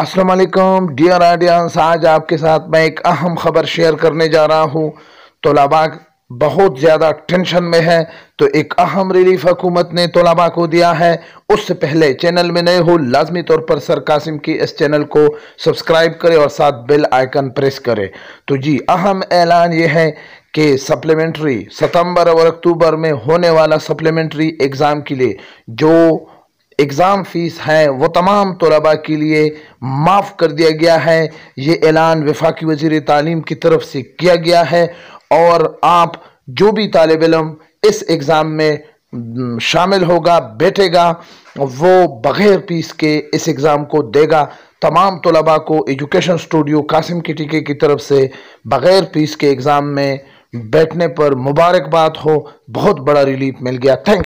Aslam dear audience आज आपके साथ मैं एक अहम ख़बर शेयर करने जा रहा हूँ तोलाबा बहुत ज़्यादा टेंशन में है तो एक अहम रिलीफ हुकूमत ने तोलाबा को दिया है उससे पहले चैनल में नए हो लाजमी तौर पर सर कासिम की इस चैनल को सब्सक्राइब करें और साथ बेल आइकन प्रेस करें तो जी अहम ऐलान यह है कि सप्लीमेंट्री सितंबर और अक्टूबर में होने वाला सप्लीमेंट्री एग्ज़ाम के लिए जो एग्ज़ाम फ़ीस हैं वो तमाम तलबा के लिए माफ़ कर दिया गया है ये ऐलान वफाकी वजीर तालीम की तरफ से किया गया है और आप जो भी तालब इलम इस एग्ज़ाम में शामिल होगा बैठेगा वो बग़ैर फीस के इस एग्ज़ाम को देगा तमाम तलबा को एजुकेशन स्टूडियो कासिम की टीके की तरफ से बग़ैर फीस के एग्ज़ाम में बैठने पर मुबारकबाद हो बहुत बड़ा रिलीफ मिल गया थैंक